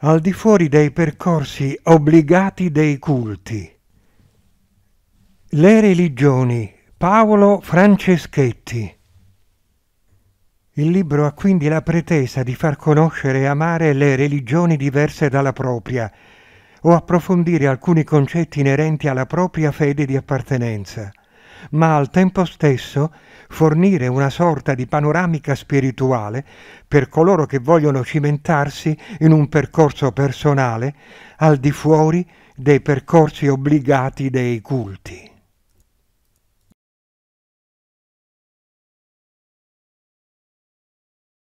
al di fuori dei percorsi obbligati dei culti. Le religioni Paolo Franceschetti il libro ha quindi la pretesa di far conoscere e amare le religioni diverse dalla propria o approfondire alcuni concetti inerenti alla propria fede di appartenenza ma al tempo stesso fornire una sorta di panoramica spirituale per coloro che vogliono cimentarsi in un percorso personale al di fuori dei percorsi obbligati dei culti.